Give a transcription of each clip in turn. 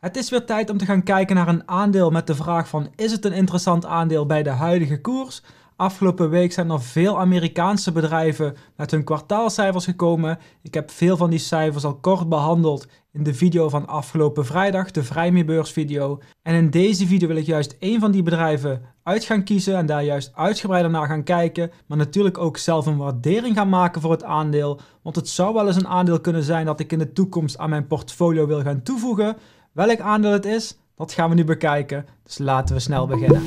Het is weer tijd om te gaan kijken naar een aandeel met de vraag van is het een interessant aandeel bij de huidige koers? Afgelopen week zijn er veel Amerikaanse bedrijven met hun kwartaalcijfers gekomen. Ik heb veel van die cijfers al kort behandeld in de video van afgelopen vrijdag, de video. En in deze video wil ik juist één van die bedrijven uit gaan kiezen en daar juist uitgebreider naar gaan kijken. Maar natuurlijk ook zelf een waardering gaan maken voor het aandeel. Want het zou wel eens een aandeel kunnen zijn dat ik in de toekomst aan mijn portfolio wil gaan toevoegen. Welk aandeel het is, dat gaan we nu bekijken. Dus laten we snel beginnen.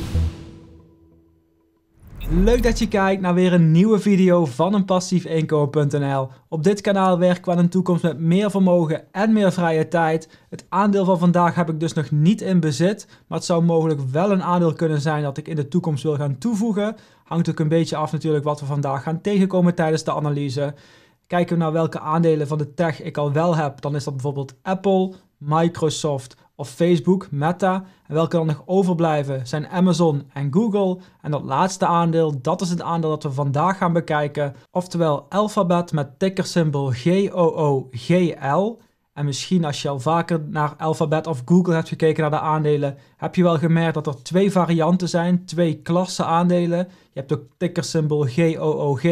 Leuk dat je kijkt naar weer een nieuwe video van een Op dit kanaal werken we aan een toekomst met meer vermogen en meer vrije tijd. Het aandeel van vandaag heb ik dus nog niet in bezit, maar het zou mogelijk wel een aandeel kunnen zijn dat ik in de toekomst wil gaan toevoegen. Hangt ook een beetje af natuurlijk wat we vandaag gaan tegenkomen tijdens de analyse. Kijken we naar welke aandelen van de tech ik al wel heb, dan is dat bijvoorbeeld Apple, Microsoft of Facebook, Meta. En welke dan nog overblijven zijn Amazon en Google. En dat laatste aandeel, dat is het aandeel dat we vandaag gaan bekijken. Oftewel Alphabet met tickersymbool GOOGL. En misschien als je al vaker naar Alphabet of Google hebt gekeken naar de aandelen, heb je wel gemerkt dat er twee varianten zijn, twee klassen aandelen. Je hebt ook tickersymbool GOOG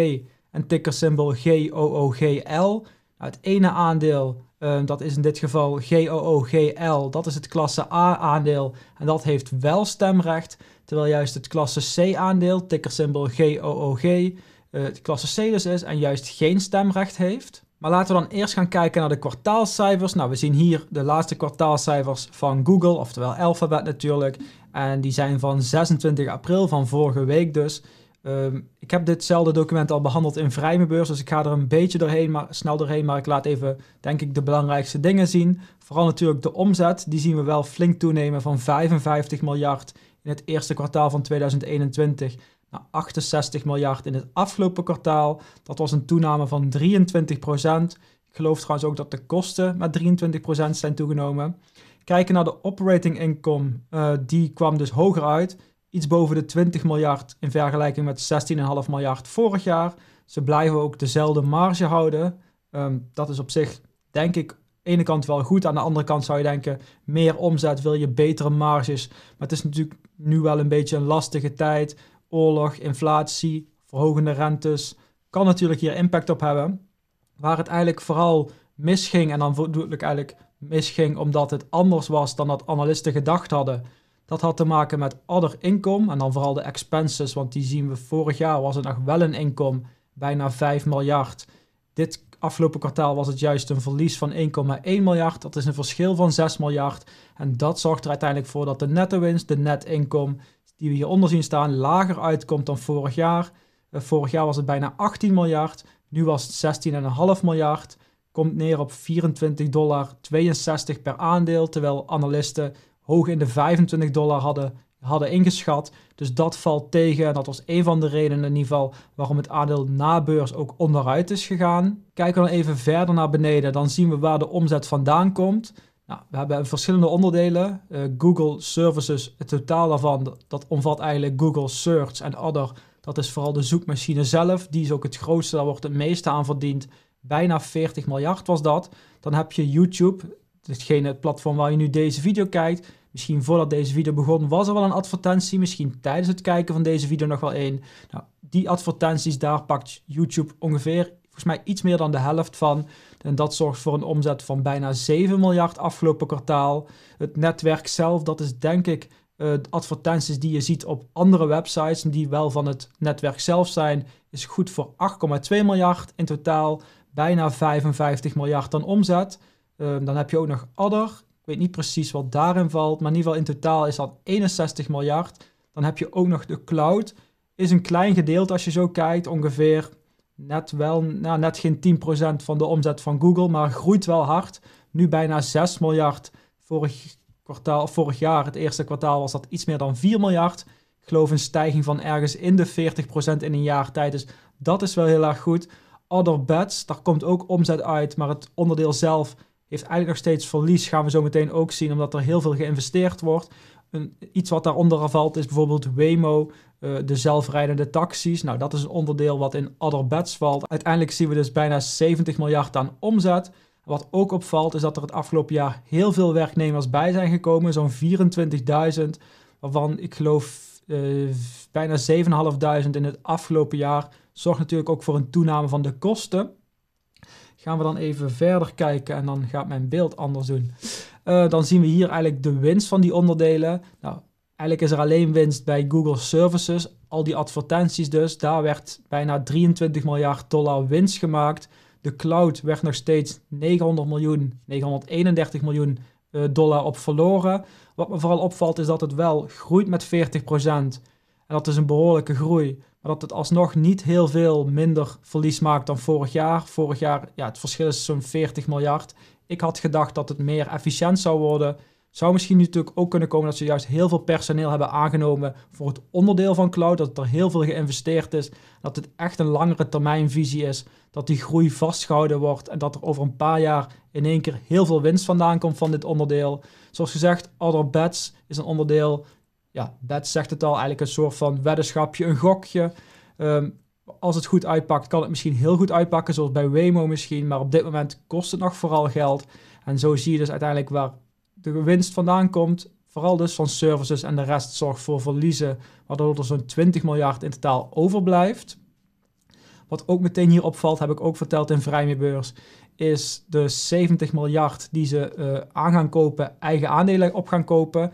en tickersymbool GOOGL. Het ene aandeel, ehm, dat is in dit geval GOOGL, dat is het klasse A aandeel en dat heeft wel stemrecht. Terwijl juist het klasse C aandeel, tickersymbool GOOG, eh, het klasse C dus is en juist geen stemrecht heeft. Maar laten we dan eerst gaan kijken naar de kwartaalcijfers. Nou, we zien hier de laatste kwartaalcijfers van Google, oftewel Alphabet natuurlijk. En die zijn van 26 april, van vorige week dus. Ehm, ik heb ditzelfde document al behandeld in Vrijmebeurs, dus ik ga er een beetje doorheen, maar, snel doorheen. Maar ik laat even, denk ik, de belangrijkste dingen zien. Vooral natuurlijk de omzet, die zien we wel flink toenemen van 55 miljard in het eerste kwartaal van 2021 naar 68 miljard in het afgelopen kwartaal. Dat was een toename van 23 procent. Ik geloof trouwens ook dat de kosten met 23 procent zijn toegenomen. Kijken naar de operating income, eh, die kwam dus hoger uit iets boven de 20 miljard in vergelijking met 16,5 miljard vorig jaar. Ze blijven ook dezelfde marge houden. Ehm, dat is op zich, denk ik, aan de ene kant wel goed. Aan de andere kant zou je denken, meer omzet wil je betere marges. Maar het is natuurlijk nu wel een beetje een lastige tijd. Oorlog, inflatie, verhogende rentes. Kan natuurlijk hier impact op hebben. Waar het eigenlijk vooral misging, en dan bedoel ik eigenlijk misging omdat het anders was dan dat analisten gedacht hadden dat had te maken met other income en dan vooral de expenses, want die zien we vorig jaar was het nog wel een inkom, bijna 5 miljard. Dit afgelopen kwartaal was het juist een verlies van 1,1 miljard. Dat is een verschil van 6 miljard. En dat zorgt er uiteindelijk voor dat de netto winst, de net inkomen die we hieronder zien staan, lager uitkomt dan vorig jaar. Eh, vorig jaar was het bijna 18 miljard, nu was het 16,5 miljard. Komt neer op 24,62 dollar per aandeel, terwijl analisten hoog in de 25 dollar hadden, hadden ingeschat. Dus dat valt tegen. En dat was een van de redenen in ieder geval waarom het aandeel na beurs ook onderuit is gegaan. Kijken we dan even verder naar beneden, dan zien we waar de omzet vandaan komt. Nou, we hebben verschillende onderdelen. Eh, Google Services, het totaal daarvan, dat omvat eigenlijk Google Search en Other. Dat is vooral de zoekmachine zelf. Die is ook het grootste, daar wordt het meeste aan verdiend. Bijna 40 miljard was dat. Dan heb je YouTube, hetgene het platform waar je nu deze video kijkt. Misschien voordat deze video begon was er wel een advertentie. Misschien tijdens het kijken van deze video nog wel één. Nou, die advertenties, daar pakt YouTube ongeveer, volgens mij iets meer dan de helft van. En dat zorgt voor een omzet van bijna 7 miljard afgelopen kwartaal. Het netwerk zelf, dat is denk ik uh, advertenties die je ziet op andere websites, die wel van het netwerk zelf zijn, is goed voor 8,2 miljard. In totaal bijna 55 miljard aan omzet. Ehm, dan heb je ook nog Adder, weet niet precies wat daarin valt, maar in ieder geval in totaal is dat 61 miljard. Dan heb je ook nog de cloud. Is een klein gedeelte als je zo kijkt, ongeveer net wel, nou, net geen 10% van de omzet van Google, maar groeit wel hard. Nu bijna 6 miljard. Vorig, kwartaal, vorig jaar, het eerste kwartaal, was dat iets meer dan 4 miljard. Ik geloof een stijging van ergens in de 40% in een jaar tijd. Dus dat is wel heel erg goed. Other bets, daar komt ook omzet uit, maar het onderdeel zelf heeft eigenlijk nog steeds verlies. Gaan we zo meteen ook zien, omdat er heel veel geïnvesteerd wordt. Een, iets wat daaronder valt is bijvoorbeeld Waymo, eh, de zelfrijdende taxis. Nou, dat is een onderdeel wat in other bets valt. Uiteindelijk zien we dus bijna 70 miljard aan omzet. Wat ook opvalt is dat er het afgelopen jaar heel veel werknemers bij zijn gekomen, zo'n 24.000, waarvan ik geloof eh, bijna 7.500 in het afgelopen jaar. Zorgt natuurlijk ook voor een toename van de kosten. Gaan we dan even verder kijken en dan gaat mijn beeld anders doen. Eh, dan zien we hier eigenlijk de winst van die onderdelen. Nou, eigenlijk is er alleen winst bij Google Services. Al die advertenties dus. Daar werd bijna 23 miljard dollar winst gemaakt. De cloud werd nog steeds 900 miljoen, 931 miljoen eh, dollar op verloren. Wat me vooral opvalt is dat het wel groeit met 40%. En dat is een behoorlijke groei. Maar dat het alsnog niet heel veel minder verlies maakt dan vorig jaar. Vorig jaar, ja, het verschil is zo'n 40 miljard. Ik had gedacht dat het meer efficiënt zou worden. Zou misschien natuurlijk ook kunnen komen dat ze juist heel veel personeel hebben aangenomen voor het onderdeel van cloud. Dat er heel veel geïnvesteerd is. Dat het echt een langere termijnvisie is. Dat die groei vastgehouden wordt. En dat er over een paar jaar in één keer heel veel winst vandaan komt van dit onderdeel. Zoals gezegd, Other Bets is een onderdeel ja, dat zegt het al, eigenlijk een soort van weddenschapje, een gokje. Ehm, als het goed uitpakt, kan het misschien heel goed uitpakken, zoals bij Waymo misschien. Maar op dit moment kost het nog vooral geld. En zo zie je dus uiteindelijk waar de winst vandaan komt. Vooral dus van services en de rest zorgt voor verliezen, waardoor er zo'n 20 miljard in totaal overblijft. Wat ook meteen hier opvalt, heb ik ook verteld in Vrijmeerbeurs, is de 70 miljard die ze uh, aan gaan kopen, eigen aandelen op gaan kopen.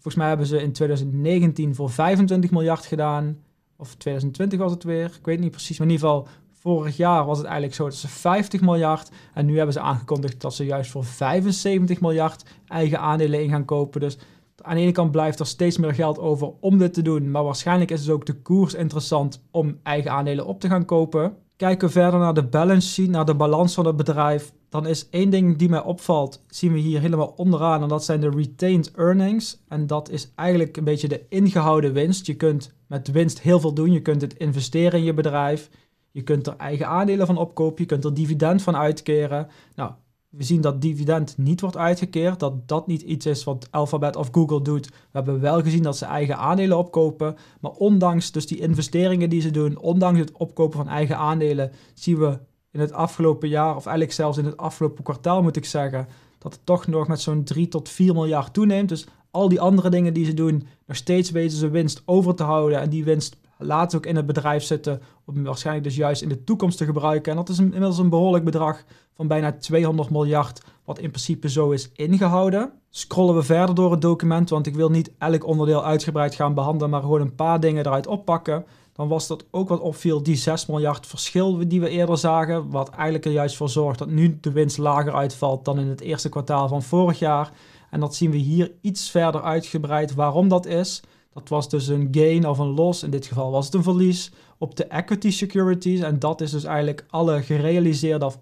Volgens mij hebben ze in 2019 voor 25 miljard gedaan. Of 2020 was het weer. Ik weet niet precies. Maar in ieder geval, vorig jaar was het eigenlijk zo dat ze 50 miljard. En nu hebben ze aangekondigd dat ze juist voor 75 miljard eigen aandelen in gaan kopen. Dus aan de ene kant blijft er steeds meer geld over om dit te doen. Maar waarschijnlijk is het dus ook de koers interessant om eigen aandelen op te gaan kopen. Kijken we verder naar de balance sheet, naar de balans van het bedrijf dan is één ding die mij opvalt, zien we hier helemaal onderaan. En dat zijn de retained earnings. En dat is eigenlijk een beetje de ingehouden winst. Je kunt met winst heel veel doen. Je kunt het investeren in je bedrijf. Je kunt er eigen aandelen van opkopen. Je kunt er dividend van uitkeren. Nou, we zien dat dividend niet wordt uitgekeerd. Dat dat niet iets is wat Alphabet of Google doet. We hebben wel gezien dat ze eigen aandelen opkopen. Maar ondanks dus die investeringen die ze doen, ondanks het opkopen van eigen aandelen, zien we in het afgelopen jaar, of eigenlijk zelfs in het afgelopen kwartaal moet ik zeggen, dat het toch nog met zo'n 3 tot 4 miljard toeneemt. Dus al die andere dingen die ze doen, nog steeds weten ze winst over te houden. En die winst laten ze ook in het bedrijf zitten, om waarschijnlijk dus juist in de toekomst te gebruiken. En dat is inmiddels een behoorlijk bedrag van bijna 200 miljard, wat in principe zo is ingehouden. Scrollen we verder door het document, want ik wil niet elk onderdeel uitgebreid gaan behandelen, maar gewoon een paar dingen eruit oppakken dan was dat ook wat opviel, die 6 miljard verschil die we eerder zagen, wat eigenlijk er juist voor zorgt dat nu de winst lager uitvalt dan in het eerste kwartaal van vorig jaar. En dat zien we hier iets verder uitgebreid waarom dat is. Dat was dus een gain of een loss, in dit geval was het een verlies, op de equity securities. En dat is dus eigenlijk alle gerealiseerde of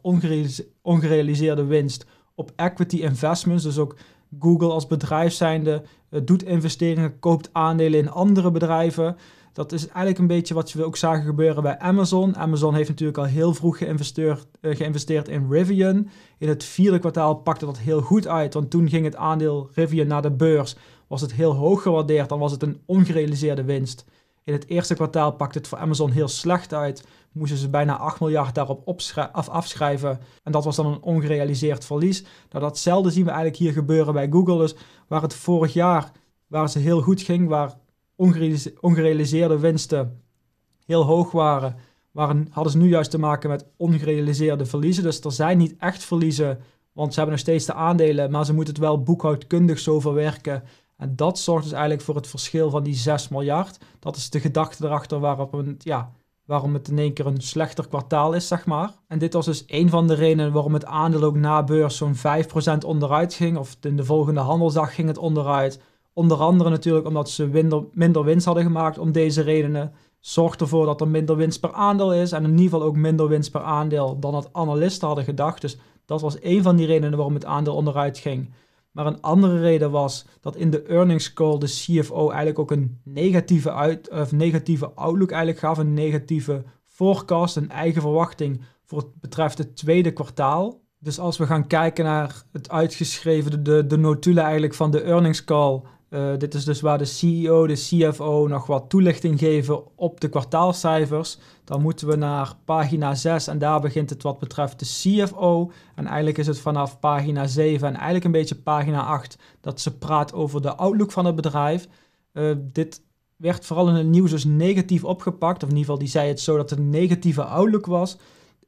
ongerealiseerde winst op equity investments. Dus ook Google als bedrijf zijnde eh, doet investeringen, koopt aandelen in andere bedrijven. Dat is eigenlijk een beetje wat we ook zagen gebeuren bij Amazon. Amazon heeft natuurlijk al heel vroeg geïnvesteerd, eh, geïnvesteerd in Rivian. In het vierde kwartaal pakte dat heel goed uit, want toen ging het aandeel Rivian naar de beurs. Was het heel hoog gewaardeerd, dan was het een ongerealiseerde winst. In het eerste kwartaal pakte het voor Amazon heel slecht uit. Moesten ze bijna 8 miljard daarop af afschrijven. En dat was dan een ongerealiseerd verlies. Nou, datzelfde zien we eigenlijk hier gebeuren bij Google. Dus waar het vorig jaar, waar ze heel goed ging, waar ongerealiseerde winsten heel hoog waren, waren, hadden ze nu juist te maken met ongerealiseerde verliezen. Dus er zijn niet echt verliezen, want ze hebben nog steeds de aandelen, maar ze moeten het wel boekhoudkundig zo verwerken. En dat zorgt dus eigenlijk voor het verschil van die 6 miljard. Dat is de gedachte erachter waarop het, ja, waarom het in één keer een slechter kwartaal is, zeg maar. En dit was dus een van de redenen waarom het aandeel ook na beurs zo'n 5% onderuit ging. Of in de volgende handelsdag ging het onderuit. Onder andere natuurlijk omdat ze minder, minder winst hadden gemaakt om deze redenen. Zorgt ervoor dat er minder winst per aandeel is en in ieder geval ook minder winst per aandeel dan dat analisten hadden gedacht. Dus dat was een van die redenen waarom het aandeel onderuit ging. Maar een andere reden was dat in de earnings call de CFO eigenlijk ook een negatieve, uit, of negatieve outlook eigenlijk gaf, een negatieve forecast, een eigen verwachting voor het betreft het tweede kwartaal. Dus als we gaan kijken naar het uitgeschreven, de, de notulen eigenlijk van de earnings call, eh, dit is dus waar de CEO, de CFO nog wat toelichting geven op de kwartaalcijfers. Dan moeten we naar pagina 6 en daar begint het wat betreft de CFO. En eigenlijk is het vanaf pagina 7 en eigenlijk een beetje pagina 8 dat ze praat over de outlook van het bedrijf. Eh, dit werd vooral in het nieuws dus negatief opgepakt. Of in ieder geval, die zei het zo dat het een negatieve outlook was.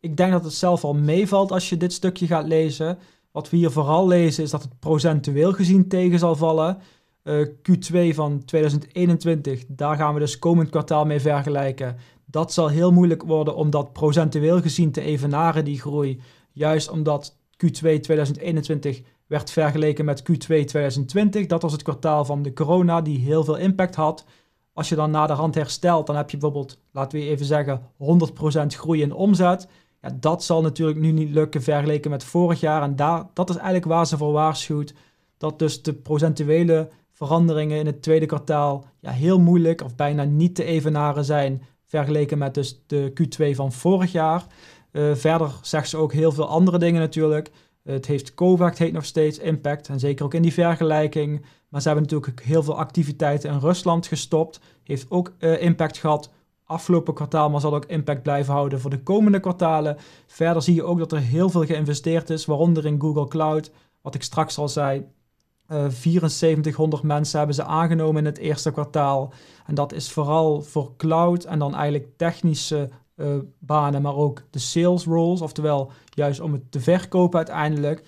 Ik denk dat het zelf al meevalt als je dit stukje gaat lezen. Wat we hier vooral lezen is dat het procentueel gezien tegen zal vallen. Eh, Q2 van 2021, daar gaan we dus komend kwartaal mee vergelijken. Dat zal heel moeilijk worden om dat procentueel gezien te evenaren, die groei. Juist omdat Q2 2021 werd vergeleken met Q2 2020. Dat was het kwartaal van de corona die heel veel impact had. Als je dan naderhand herstelt, dan heb je bijvoorbeeld, laten we even zeggen, 100% groei in omzet. Ja, dat zal natuurlijk nu niet lukken vergeleken met vorig jaar. En daar, dat is eigenlijk waar ze voor waarschuwt. Dat dus de procentuele veranderingen in het tweede kwartaal ja, heel moeilijk of bijna niet te evenaren zijn vergeleken met dus de Q2 van vorig jaar. Eh, verder zegt ze ook heel veel andere dingen natuurlijk. het heeft COVID nog steeds impact en zeker ook in die vergelijking. Maar ze hebben natuurlijk heel veel activiteiten in Rusland gestopt. Heeft ook eh, impact gehad afgelopen kwartaal, maar zal ook impact blijven houden voor de komende kwartalen. Verder zie je ook dat er heel veel geïnvesteerd is, waaronder in Google Cloud. Wat ik straks al zei, 7400 eh, mensen hebben ze aangenomen in het eerste kwartaal. En dat is vooral voor cloud en dan eigenlijk technische eh, banen, maar ook de sales roles, oftewel juist om het te verkopen uiteindelijk.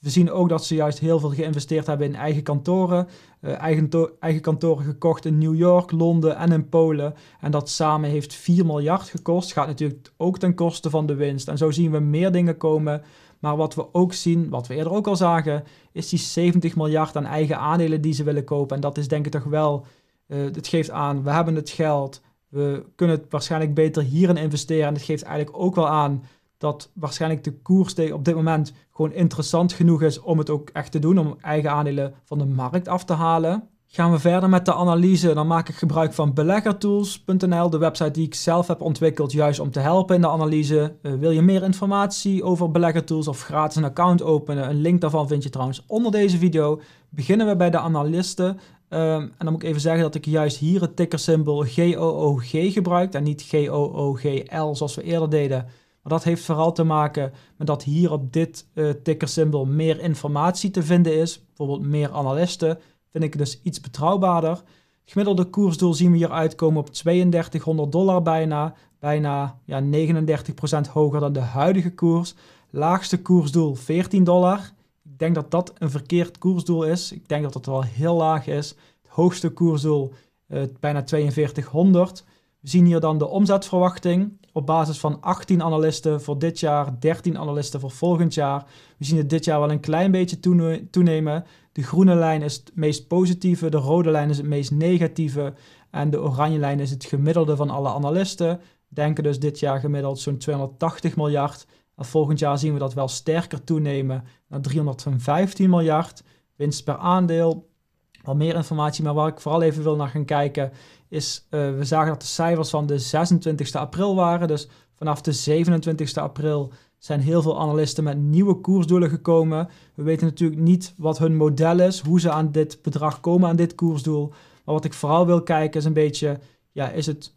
We zien ook dat ze juist heel veel geïnvesteerd hebben in eigen kantoren. Eh, eigen, eigen, kantoren gekocht in New York, Londen en in Polen. En dat samen heeft 4 miljard gekost. Gaat natuurlijk ook ten koste van de winst. En zo zien we meer dingen komen maar wat we ook zien, wat we eerder ook al zagen, is die 70 miljard aan eigen aandelen die ze willen kopen. En dat is denk ik toch wel, uh, het geeft aan, we hebben het geld, we kunnen het waarschijnlijk beter hierin investeren. En het geeft eigenlijk ook wel aan dat waarschijnlijk de koers op dit moment gewoon interessant genoeg is om het ook echt te doen, om eigen aandelen van de markt af te halen gaan we verder met de analyse. Dan maak ik gebruik van beleggertools.nl, de website die ik zelf heb ontwikkeld juist om te helpen in de analyse. Eh, wil je meer informatie over beleggertools of gratis een account openen? Een link daarvan vind je trouwens onder deze video. Beginnen we bij de analisten. Ehm, en dan moet ik even zeggen dat ik juist hier het tickersymbool GOOG gebruik en niet GOOGL zoals we eerder deden. Maar dat heeft vooral te maken met dat hier op dit uh, eh, tickersymbool meer informatie te vinden is. Bijvoorbeeld meer analisten, Vind ik dus iets betrouwbaarder. Gemiddelde koersdoel zien we hier uitkomen op 3200 dollar bijna. Bijna ja, 39% hoger dan de huidige koers. Laagste koersdoel 14 dollar. Ik denk dat dat een verkeerd koersdoel is. Ik denk dat dat wel heel laag is. Het hoogste koersdoel eh, bijna 4200. We zien hier dan de omzetverwachting op basis van 18 analisten voor dit jaar, 13 analisten voor volgend jaar. We zien het dit jaar wel een klein beetje toenemen. De groene lijn is het meest positieve, de rode lijn is het meest negatieve en de oranje lijn is het gemiddelde van alle analisten. Denken dus dit jaar gemiddeld zo'n 280 miljard. En volgend jaar zien we dat wel sterker toenemen naar 315 miljard. Winst per aandeel, al meer informatie, maar waar ik vooral even wil naar gaan kijken is, uh, we zagen dat de cijfers van de 26e april waren. Dus vanaf de 27e april zijn heel veel analisten met nieuwe koersdoelen gekomen. We weten natuurlijk niet wat hun model is, hoe ze aan dit bedrag komen, aan dit koersdoel. Maar wat ik vooral wil kijken is een beetje, ja, is het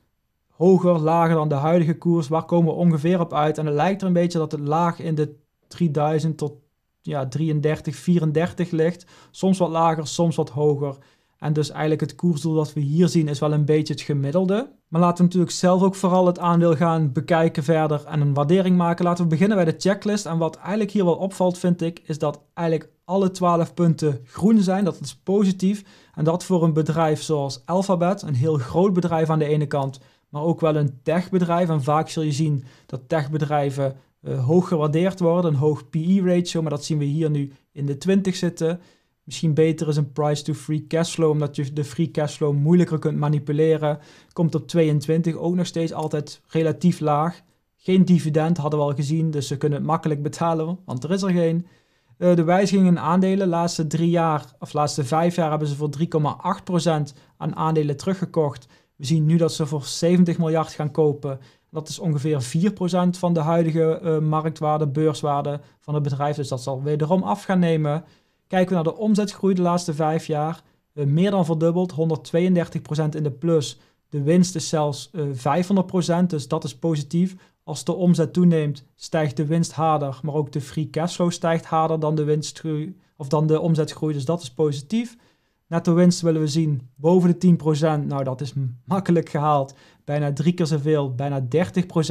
hoger, lager dan de huidige koers? Waar komen we ongeveer op uit? En het lijkt er een beetje dat het laag in de 3000 tot ja, 33, 34 ligt. Soms wat lager, soms wat hoger. En dus eigenlijk het koersdoel dat we hier zien is wel een beetje het gemiddelde. Maar laten we natuurlijk zelf ook vooral het aandeel gaan bekijken verder en een waardering maken. Laten we beginnen bij de checklist. En wat eigenlijk hier wel opvalt vind ik, is dat eigenlijk alle 12 punten groen zijn. Dat is positief. En dat voor een bedrijf zoals Alphabet, een heel groot bedrijf aan de ene kant, maar ook wel een techbedrijf. En vaak zul je zien dat techbedrijven uh, hoog gewaardeerd worden, een hoog PE-ratio, maar dat zien we hier nu in de 20 zitten. Misschien beter is een price to free cashflow, omdat je de free cashflow moeilijker kunt manipuleren. Komt op 22 ook nog steeds altijd relatief laag. Geen dividend hadden we al gezien, dus ze kunnen het makkelijk betalen, want er is er geen. Eh, de wijzigingen in aandelen, laatste drie jaar of laatste vijf jaar hebben ze voor 3,8% aan aandelen teruggekocht. We zien nu dat ze voor 70 miljard gaan kopen. Dat is ongeveer 4% van de huidige eh, marktwaarde, beurswaarde van het bedrijf. Dus dat zal wederom af gaan nemen. Kijken we naar de omzetgroei de laatste vijf jaar, eh, meer dan verdubbeld, 132% in de plus. De winst is zelfs uh, eh, 500%, dus dat is positief. Als de omzet toeneemt, stijgt de winst harder, maar ook de free cashflow stijgt harder dan de, winstgroei, of dan de omzetgroei, dus dat is positief. Netto winst willen we zien boven de 10%. Nou, dat is makkelijk gehaald. Bijna drie keer zoveel, bijna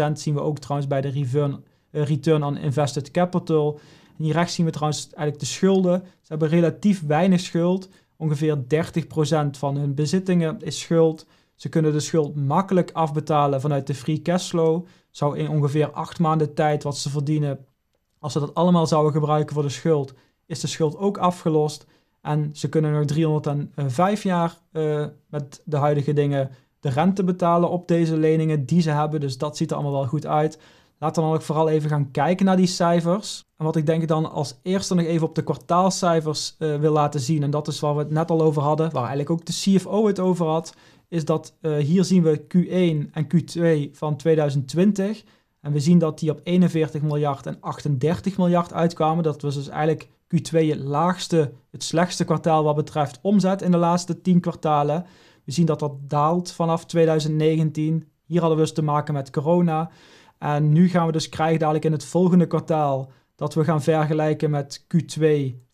30% zien we ook trouwens bij de return, eh, return on invested capital. En hier rechts zien we trouwens eigenlijk de schulden. Ze hebben relatief weinig schuld. Ongeveer 30% van hun bezittingen is schuld. Ze kunnen de schuld makkelijk afbetalen vanuit de free cashflow. Zou in ongeveer 8 maanden tijd wat ze verdienen, als ze dat allemaal zouden gebruiken voor de schuld, is de schuld ook afgelost. En ze kunnen nog 305 jaar eh, met de huidige dingen de rente betalen op deze leningen die ze hebben. Dus dat ziet er allemaal wel goed uit. Laten we dan ook vooral even gaan kijken naar die cijfers. En wat ik denk dan als eerste nog even op de kwartaalcijfers eh, wil laten zien, en dat is waar we het net al over hadden, waar eigenlijk ook de CFO het over had, is dat eh, hier zien we Q1 en Q2 van 2020. En we zien dat die op 41 miljard en 38 miljard uitkwamen. Dat was dus eigenlijk Q2 het laagste, het slechtste kwartaal wat betreft omzet in de laatste 10 kwartalen. We zien dat dat daalt vanaf 2019. Hier hadden we dus te maken met corona. En nu gaan we dus krijgen dadelijk in het volgende kwartaal dat we gaan vergelijken met Q2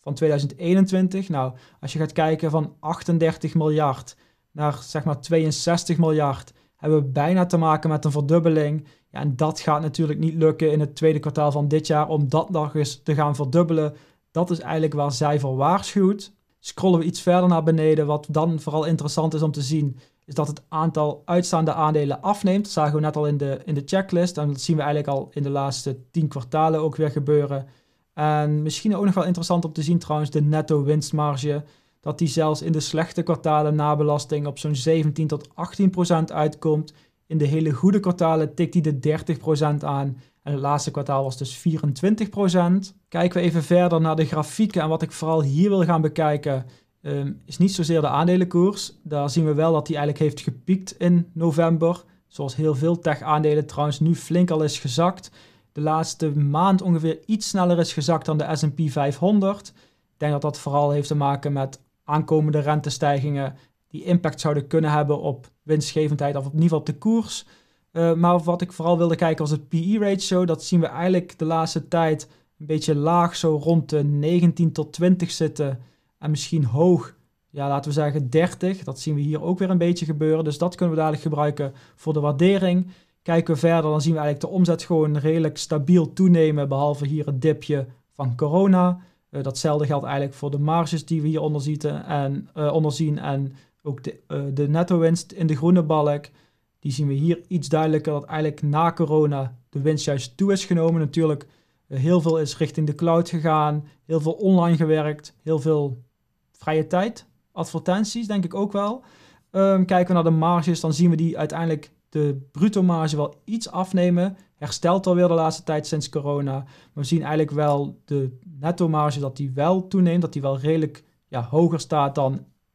van 2021. Nou, als je gaat kijken van 38 miljard naar zeg maar 62 miljard, hebben we bijna te maken met een verdubbeling. Ja, en dat gaat natuurlijk niet lukken in het tweede kwartaal van dit jaar om dat nog eens te gaan verdubbelen. Dat is eigenlijk waar zij voor waarschuwt. Scrollen we iets verder naar beneden, wat dan vooral interessant is om te zien, is dat het aantal uitstaande aandelen afneemt. Dat zagen we net al in de, in de checklist. En dat zien we eigenlijk al in de laatste tien kwartalen ook weer gebeuren. En misschien ook nog wel interessant om te zien trouwens, de netto winstmarge. Dat die zelfs in de slechte kwartalen na belasting op zo'n 17 tot 18 procent uitkomt. In de hele goede kwartalen tikt die de 30 procent aan. En het laatste kwartaal was dus 24 procent. Kijken we even verder naar de grafieken. En wat ik vooral hier wil gaan bekijken Ehm, is niet zozeer de aandelenkoers. Daar zien we wel dat die eigenlijk heeft gepiekt in november. Zoals heel veel tech-aandelen trouwens nu flink al is gezakt. De laatste maand ongeveer iets sneller is gezakt dan de SP 500. Ik denk dat dat vooral heeft te maken met aankomende rentestijgingen die impact zouden kunnen hebben op winstgevendheid of in ieder geval op de koers. Ehm, maar wat ik vooral wilde kijken was het PE-ratio. Dat zien we eigenlijk de laatste tijd een beetje laag, zo rond de 19 tot 20 zitten. En misschien hoog, ja, laten we zeggen 30. Dat zien we hier ook weer een beetje gebeuren. Dus dat kunnen we dadelijk gebruiken voor de waardering. Kijken we verder, dan zien we eigenlijk de omzet gewoon redelijk stabiel toenemen. Behalve hier het dipje van corona. Uh, datzelfde geldt eigenlijk voor de marges die we hier eh, zien. En, onderzien. en ook de, eh, de netto-winst in de groene balk. Die zien we hier iets duidelijker dat eigenlijk na corona de winst juist toe is genomen. Natuurlijk, heel veel is richting de cloud gegaan, heel veel online gewerkt, heel veel vrije tijd, advertenties denk ik ook wel. Ehm, kijken we naar de marges, dan zien we die uiteindelijk de bruto marge wel iets afnemen. Herstelt alweer de laatste tijd sinds corona. Maar we zien eigenlijk wel de netto marge dat die wel toeneemt. Dat die wel redelijk ja, hoger staat dan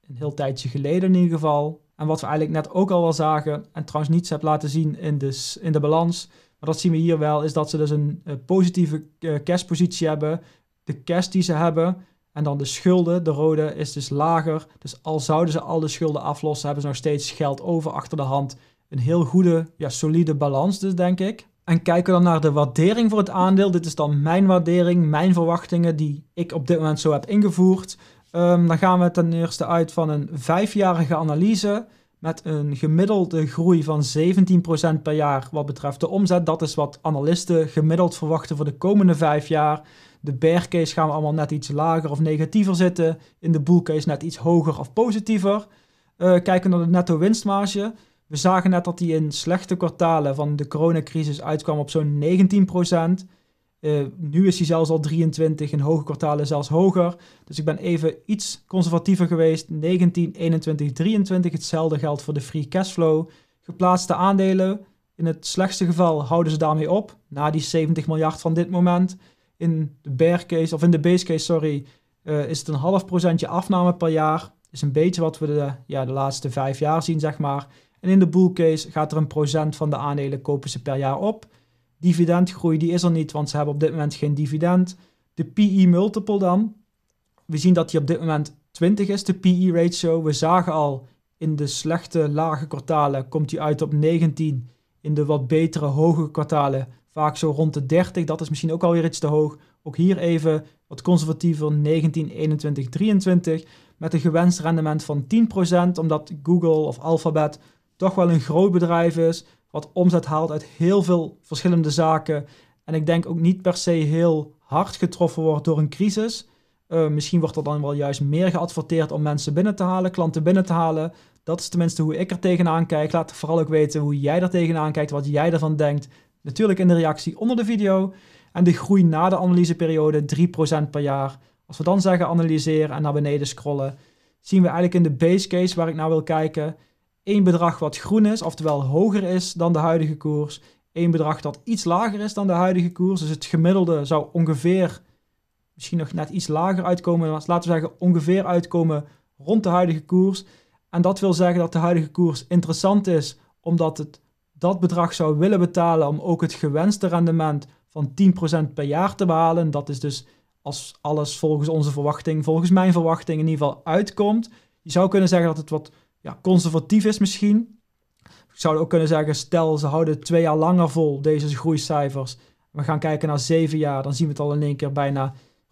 een heel tijdje geleden in ieder geval. En wat we eigenlijk net ook al wel zagen, en trouwens niets heb laten zien in de, in de balans, maar dat zien we hier wel, is dat ze dus een eh, positieve cashpositie eh, hebben. De cash die ze hebben, en dan de schulden, de rode is dus lager. Dus al zouden ze al de schulden aflossen, hebben ze nog steeds geld over achter de hand. Een heel goede, ja, solide balans dus, denk ik. En kijken we dan naar de waardering voor het aandeel. Dit is dan mijn waardering, mijn verwachtingen die ik op dit moment zo heb ingevoerd. Ehm, dan gaan we ten eerste uit van een vijfjarige analyse met een gemiddelde groei van 17% per jaar wat betreft de omzet. Dat is wat analisten gemiddeld verwachten voor de komende vijf jaar de bear case gaan we allemaal net iets lager of negatiever zitten. In de bull case net iets hoger of positiever. Eh, kijken naar de netto winstmarge. We zagen net dat die in slechte kwartalen van de coronacrisis uitkwam op zo'n 19%. Uh, eh, nu is hij zelfs al 23, in hoge kwartalen zelfs hoger. Dus ik ben even iets conservatiever geweest. 19, 21, 23. Hetzelfde geldt voor de free cashflow. Geplaatste aandelen. In het slechtste geval houden ze daarmee op, na die 70 miljard van dit moment. In de bear case, of in de base case, sorry, eh, is het een half procentje afname per jaar. Is een beetje wat we de, ja, de laatste vijf jaar zien, zeg maar. En in de bull case gaat er een procent van de aandelen kopen ze per jaar op. Dividendgroei die is er niet, want ze hebben op dit moment geen dividend. De PE multiple dan. We zien dat die op dit moment 20 is, de PE ratio. We zagen al in de slechte lage kwartalen komt die uit op 19. In de wat betere hoge kwartalen vaak zo rond de 30. Dat is misschien ook alweer iets te hoog. Ook hier even wat conservatiever 19, 21, 23 met een gewenst rendement van 10%, omdat Google of Alphabet toch wel een groot bedrijf is wat omzet haalt uit heel veel verschillende zaken. En ik denk ook niet per se heel hard getroffen wordt door een crisis. Eh, misschien wordt er dan wel juist meer geadverteerd om mensen binnen te halen, klanten binnen te halen. Dat is tenminste hoe ik er tegenaan kijk. Laat vooral ook weten hoe jij er tegenaan kijkt, wat jij ervan denkt. Natuurlijk in de reactie onder de video. En de groei na de analyseperiode 3% per jaar. Als we dan zeggen analyseren en naar beneden scrollen, zien we eigenlijk in de base case waar ik naar wil kijken, één bedrag wat groen is, oftewel hoger is dan de huidige koers. Eén bedrag dat iets lager is dan de huidige koers. Dus het gemiddelde zou ongeveer, misschien nog net iets lager uitkomen. Maar laten we zeggen ongeveer uitkomen rond de huidige koers. En dat wil zeggen dat de huidige koers interessant is, omdat het dat bedrag zou willen betalen om ook het gewenste rendement van 10% per jaar te behalen. Dat is dus als alles volgens onze verwachting, volgens mijn verwachting in ieder geval uitkomt. Je zou kunnen zeggen dat het wat ja, conservatief is misschien. Ik zou ook kunnen zeggen, stel ze houden twee jaar langer vol deze groeicijfers. We gaan kijken naar zeven jaar, dan zien we het al in één keer bijna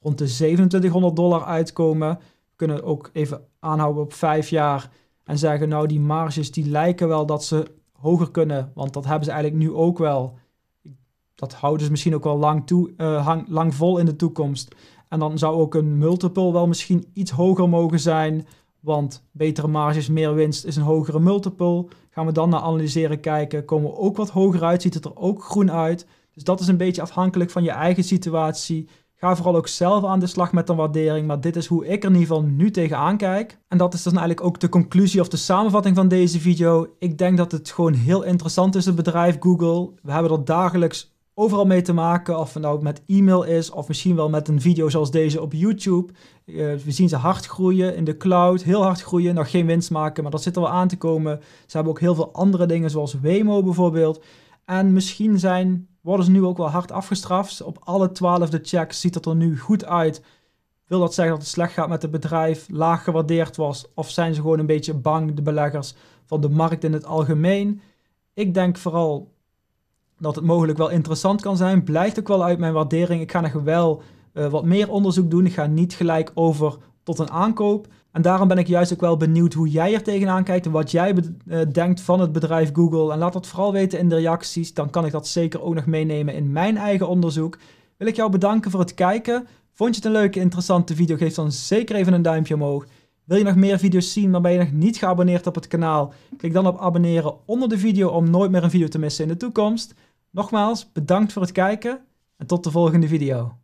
rond de 2700 dollar uitkomen. We kunnen ook even aanhouden op vijf jaar en zeggen, nou die marges die lijken wel dat ze hoger kunnen. Want dat hebben ze eigenlijk nu ook wel. Dat houden ze misschien ook wel lang, toe, eh, hang, lang vol in de toekomst. En dan zou ook een multiple wel misschien iets hoger mogen zijn. Want betere marges, meer winst is een hogere multiple. Gaan we dan naar analyseren kijken. Komen we ook wat hoger uit? Ziet het er ook groen uit? Dus dat is een beetje afhankelijk van je eigen situatie. Ga vooral ook zelf aan de slag met een waardering, maar dit is hoe ik er in ieder geval nu tegenaan kijk. En dat is dan eigenlijk ook de conclusie of de samenvatting van deze video. Ik denk dat het gewoon heel interessant is, het bedrijf Google. We hebben er dagelijks overal mee te maken, of het nou met e-mail is of misschien wel met een video zoals deze op YouTube. Eh, we zien ze hard groeien in de cloud, heel hard groeien, nog geen winst maken, maar dat zit er wel aan te komen. Ze hebben ook heel veel andere dingen zoals Wemo bijvoorbeeld. En misschien zijn worden ze nu ook wel hard afgestraft. Op alle twaalfde checks ziet het er nu goed uit. Wil dat zeggen dat het slecht gaat met het bedrijf, laag gewaardeerd was? Of zijn ze gewoon een beetje bang, de beleggers, van de markt in het algemeen? Ik denk vooral dat het mogelijk wel interessant kan zijn. Blijft ook wel uit mijn waardering. Ik ga nog wel eh, wat meer onderzoek doen. Ik ga niet gelijk over tot een aankoop. En daarom ben ik juist ook wel benieuwd hoe jij er tegenaan kijkt en wat jij eh, denkt van het bedrijf Google. En laat dat vooral weten in de reacties, dan kan ik dat zeker ook nog meenemen in mijn eigen onderzoek. Wil ik jou bedanken voor het kijken. Vond je het een leuke, interessante video? Geef dan zeker even een duimpje omhoog. Wil je nog meer video's zien, maar ben je nog niet geabonneerd op het kanaal? Klik dan op abonneren onder de video om nooit meer een video te missen in de toekomst. Nogmaals, bedankt voor het kijken en tot de volgende video.